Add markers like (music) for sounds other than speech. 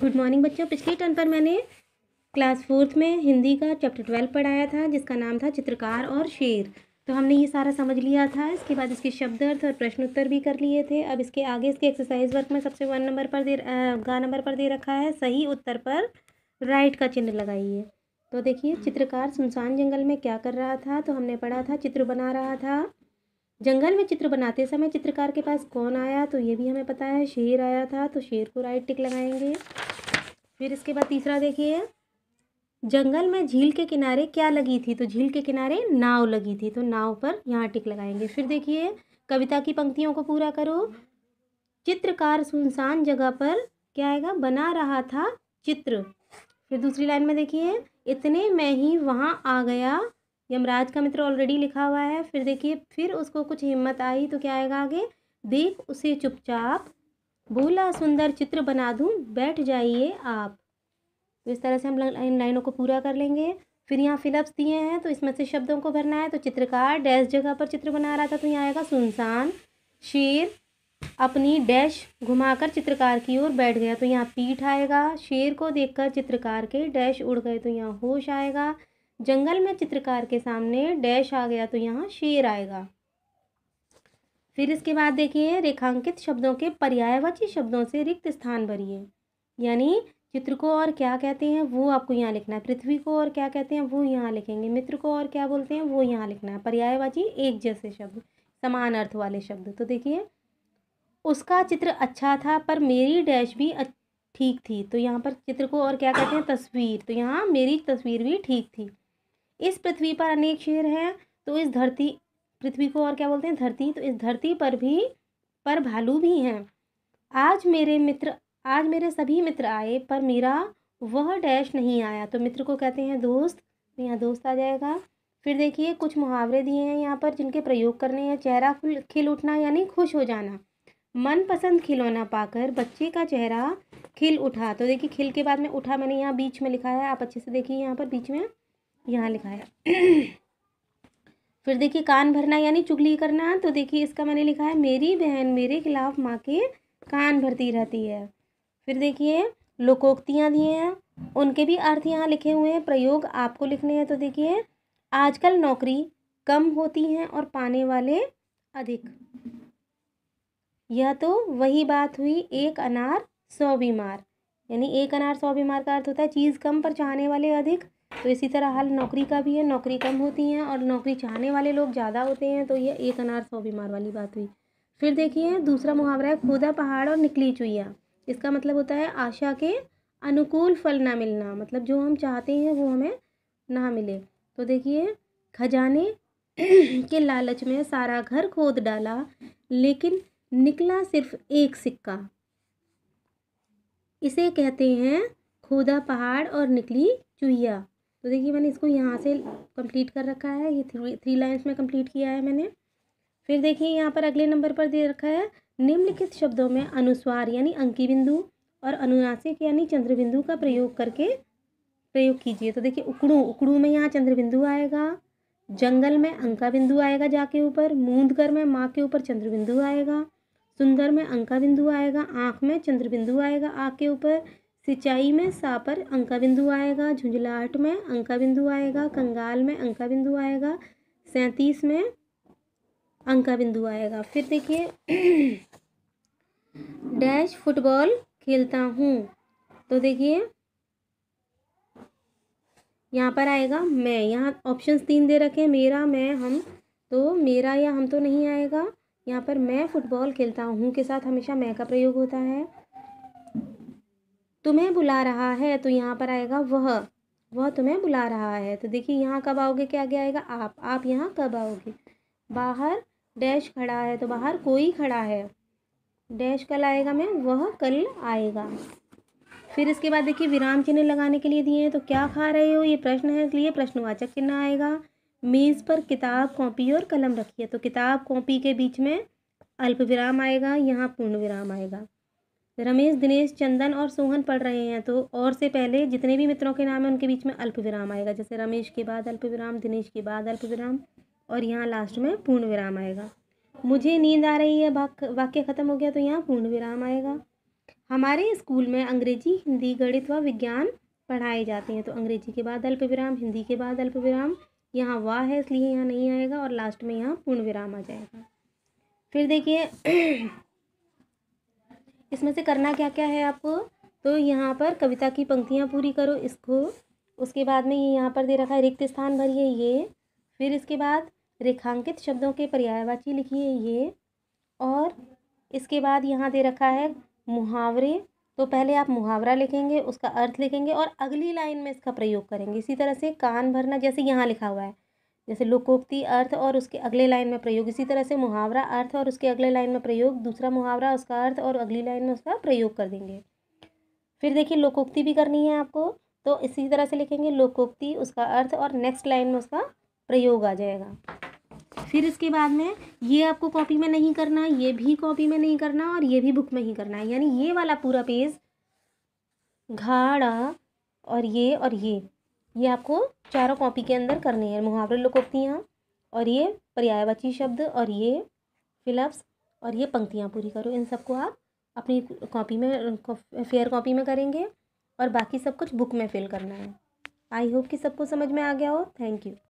good morning बच्चों पिछले turn पर मैंने क्लास फोर्थ में हिंदी का चैप्टर ट्वेल्व पढ़ाया था जिसका नाम था चित्रकार और शेर तो हमने ये सारा समझ लिया था इसके बाद इसके शब्द अर्थ और प्रश्न उत्तर भी कर लिए थे अब इसके आगे इसके एक्सरसाइज वर्क में सबसे वन नंबर पर दे गा नंबर पर दे रखा है सही उत्तर पर राइट का चिन्ह लगाइए तो देखिए चित्रकार सुनसान जंगल में क्या कर रहा था तो हमने पढ़ा था चित्र बना रहा था जंगल में चित्र बनाते समय चित्रकार के पास कौन आया तो ये भी हमें पता है शेर आया था तो शेर को राइट टिक लगाएंगे फिर इसके बाद तीसरा देखिए जंगल में झील के किनारे क्या लगी थी तो झील के किनारे नाव लगी थी तो नाव पर यहाँ टिक लगाएंगे फिर देखिए कविता की पंक्तियों को पूरा करो चित्रकार सुनसान जगह पर क्या आएगा बना रहा था चित्र फिर दूसरी लाइन में देखिए इतने में ही वहाँ आ गया यमराज का मित्र ऑलरेडी लिखा हुआ है फिर देखिए फिर उसको कुछ हिम्मत आई तो क्या आएगा आगे देख उसे चुपचाप भूला सुंदर चित्र बना दूँ बैठ जाइए आप तो इस तरह से हम इन लाइनों को पूरा कर लेंगे फिर यहाँ फिलअप्स दिए हैं तो इसमें से शब्दों को भरना है तो चित्रकार डैश जगह पर चित्र बना रहा था तो यहाँ आएगा सुनसान शेर अपनी डैश घुमाकर चित्रकार की ओर बैठ गया तो यहाँ पीठ आएगा शेर को देखकर चित्रकार के डैश उड़ गए तो यहाँ होश आएगा जंगल में चित्रकार के सामने डैश आ गया तो यहाँ शेर आएगा फिर इसके बाद देखिए रेखांकित शब्दों के पर्यायवाची शब्दों से रिक्त स्थान भरिए यानी चित्र को और क्या कहते हैं वो आपको यहाँ लिखना है पृथ्वी को और क्या कहते हैं वो यहाँ लिखेंगे मित्र को और क्या बोलते हैं वो यहाँ लिखना है पर्यायवाची एक जैसे शब्द समान अर्थ वाले शब्द तो देखिए उसका चित्र अच्छा था पर मेरी डैश भी ठीक थी तो यहाँ पर चित्र को और क्या कहते हैं तस्वीर तो यहाँ मेरी तस्वीर भी ठीक थी इस पृथ्वी पर अनेक शेर हैं तो इस धरती पृथ्वी को और क्या बोलते हैं धरती तो इस धरती पर भी पर भालू भी हैं आज मेरे मित्र आज मेरे सभी मित्र आए पर मेरा वह डैश नहीं आया तो मित्र को कहते हैं दोस्त यहाँ दोस्त आ जाएगा फिर देखिए कुछ मुहावरे दिए हैं यहाँ पर जिनके प्रयोग करने हैं चेहरा खिल उठना यानी खुश हो जाना मनपसंद खिलौना पाकर बच्चे का चेहरा खिल उठा तो देखिए खिल के बाद में उठा मैंने यहाँ बीच में लिखा है आप अच्छे से देखिए यहाँ पर बीच में यहाँ लिखा है (clears throat) फिर देखिए कान भरना यानी चुगली करना तो देखिए इसका मैंने लिखा है मेरी बहन मेरे खिलाफ माँ के कान भरती रहती है फिर देखिए लोकोक्तियाँ दिए हैं उनके भी अर्थ यहाँ लिखे हुए हैं प्रयोग आपको लिखने हैं तो देखिए आजकल नौकरी कम होती हैं और पाने वाले अधिक यह तो वही बात हुई एक अनार सौ बीमार यानी एक अनार सौ बीमार का अर्थ होता है चीज़ कम पर चाहने वाले अधिक तो इसी तरह हाल नौकरी का भी है नौकरी कम होती हैं और नौकरी चाहने वाले लोग ज़्यादा होते हैं तो ये एक अनार सौ बीमार वाली बात हुई फिर देखिए दूसरा मुहावरा है खोदा पहाड़ और निकली चुईया इसका मतलब होता है आशा के अनुकूल फल ना मिलना मतलब जो हम चाहते हैं वो हमें ना मिले तो देखिए खजाने (clears throat) के लालच में सारा घर खोद डाला लेकिन निकला सिर्फ एक सिक्का इसे कहते हैं खोदा पहाड़ और निकली चूहिया तो देखिए मैंने इसको यहाँ से कंप्लीट कर रखा है ये थ्री थ्री लाइन्स में कंप्लीट किया है मैंने फिर देखिए यहाँ पर अगले नंबर पर दे रखा है निम्नलिखित शब्दों में अनुस्वार यानी अंकी बिंदु और अनुनासिक यानी चंद्र बिंदु का प्रयोग करके प्रयोग कीजिए तो देखिए उकड़ू उकड़ू में यहाँ चंद्र बिंदु आएगा जंगल में अंका बिंदु आएगा जाके ऊपर मूंदगर में माँ के ऊपर चंद्र बिंदु आएगा सुंदर में अंका बिंदु आएगा आँख में चंद्र बिंदु आएगा आँख के ऊपर सिंचाई में सा पर अंका बिंदु आएगा झुंझलाहट में अंका बिंदु आएगा कंगाल में अंका बिंदु आएगा सैंतीस में अंका बिंदु आएगा फिर देखिए (clears throat) डैश फुटबॉल खेलता हूँ तो देखिए यहाँ पर आएगा मैं यहाँ ऑप्शंस तीन दे रखे हैं मेरा मैं हम तो मेरा या हम तो नहीं आएगा यहाँ पर मैं फुटबॉल खेलता हूँ के साथ हमेशा मैं का प्रयोग होता है तुम्हें बुला रहा है तो यहाँ पर आएगा वह वह तुम्हें बुला रहा है तो देखिए यहाँ कब आओगे क्या क्या आएगा आप आप यहाँ कब आओगे बाहर डैश खड़ा है तो बाहर कोई खड़ा है डैश कल आएगा मैं वह कल आएगा फिर इसके बाद देखिए विराम चिन्ह लगाने के लिए दिए हैं तो क्या खा रहे हो ये प्रश्न है इसलिए प्रश्नवाचक चिन्ह आएगा मेज़ पर किताब कॉपी और कलम रखिए तो किताब कॉपी के बीच में अल्प विराम आएगा यहाँ पूर्ण विराम आएगा रमेश दिनेश चंदन और सोहन पढ़ रहे हैं तो और से पहले जितने भी मित्रों के नाम हैं उनके बीच में अल्प विराम आएगा जैसे रमेश के बाद अल्प विराम दिनेश के बाद अल्प विराम और यहाँ लास्ट में पूर्ण विराम आएगा मुझे नींद आ रही है वाक्य ख़त्म हो गया तो यहाँ पूर्ण विराम आएगा हमारे स्कूल में अंग्रेजी हिंदी गणित व विज्ञान पढ़ाए जाते हैं तो अंग्रेजी के बाद अल्प विराम हिंदी के बाद अल्प विराम यहाँ वाह है इसलिए यहाँ नहीं आएगा और लास्ट में यहाँ पूर्ण विराम आ जाएगा फिर देखिए इसमें से करना क्या क्या है आपको तो यहाँ पर कविता की पंक्तियाँ पूरी करो इसको उसके बाद में ये यहाँ पर दे रखा है रिक्त स्थान भरिए ये फिर इसके बाद रेखांकित शब्दों के पर्यायवाची लिखिए ये और इसके बाद यहाँ दे रखा है मुहावरे तो पहले आप मुहावरा लिखेंगे उसका अर्थ लिखेंगे और अगली लाइन में इसका प्रयोग करेंगे इसी तरह से कान भरना जैसे यहाँ लिखा हुआ है जैसे लोकोक्ति अर्थ और उसके अगले लाइन में प्रयोग इसी तरह से मुहावरा अर्थ और उसके अगले लाइन में प्रयोग दूसरा मुहावरा उसका अर्थ और अगली लाइन में उसका प्रयोग कर देंगे फिर देखिए लोकोक्ति भी करनी है आपको तो इसी तरह से लिखेंगे लोकोक्ति उसका अर्थ और नेक्स्ट लाइन में उसका प्रयोग आ जाएगा फिर इसके बाद में ये आपको कॉपी में नहीं करना ये भी कॉपी में नहीं करना और ये भी बुक में ही करना है यानी ये वाला पूरा पेज घाड़ा और ये और ये ये आपको चारों कॉपी के अंदर करनी है मुहावरे लोकोक्तियाँ और ये पर्यायवाची शब्द और ये फिलअप्स और ये पंक्तियाँ पूरी करो इन सबको आप अपनी कॉपी में फेयर कॉपी में करेंगे और बाकी सब कुछ बुक में फिल करना है आई होप कि सबको समझ में आ गया हो थैंक यू